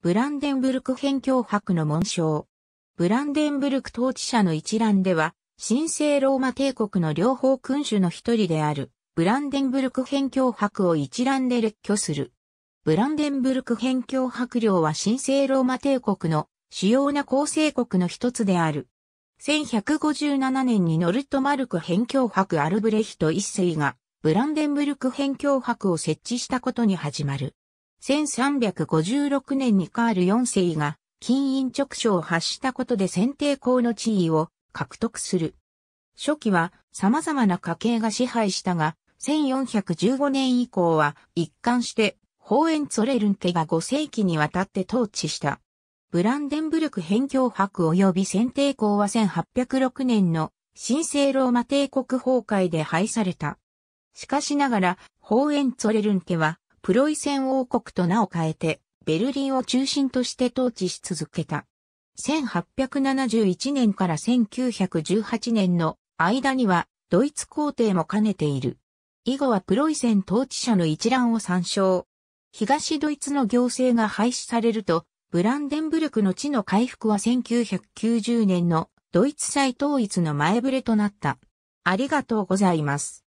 ブランデンブルク辺境博の紋章。ブランデンブルク統治者の一覧では、神聖ローマ帝国の両方君主の一人である、ブランデンブルク辺境博を一覧で列挙する。ブランデンブルク辺境博領は神聖ローマ帝国の主要な構成国の一つである。1157年にノルトマルク辺境博アルブレヒト一世が、ブランデンブルク辺境博を設置したことに始まる。1356年にカール4世が金印直書を発したことで選定校の地位を獲得する。初期は様々な家系が支配したが、1415年以降は一貫してホーエンツォレルン家が5世紀にわたって統治した。ブランデンブルク辺境博及び選定校は1806年の神聖ローマ帝国崩壊で廃された。しかしながら、ホーエンツォレルン家はプロイセン王国と名を変えて、ベルリンを中心として統治し続けた。1871年から1918年の間には、ドイツ皇帝も兼ねている。以後はプロイセン統治者の一覧を参照。東ドイツの行政が廃止されると、ブランデンブルクの地の回復は1990年のドイツ再統一の前触れとなった。ありがとうございます。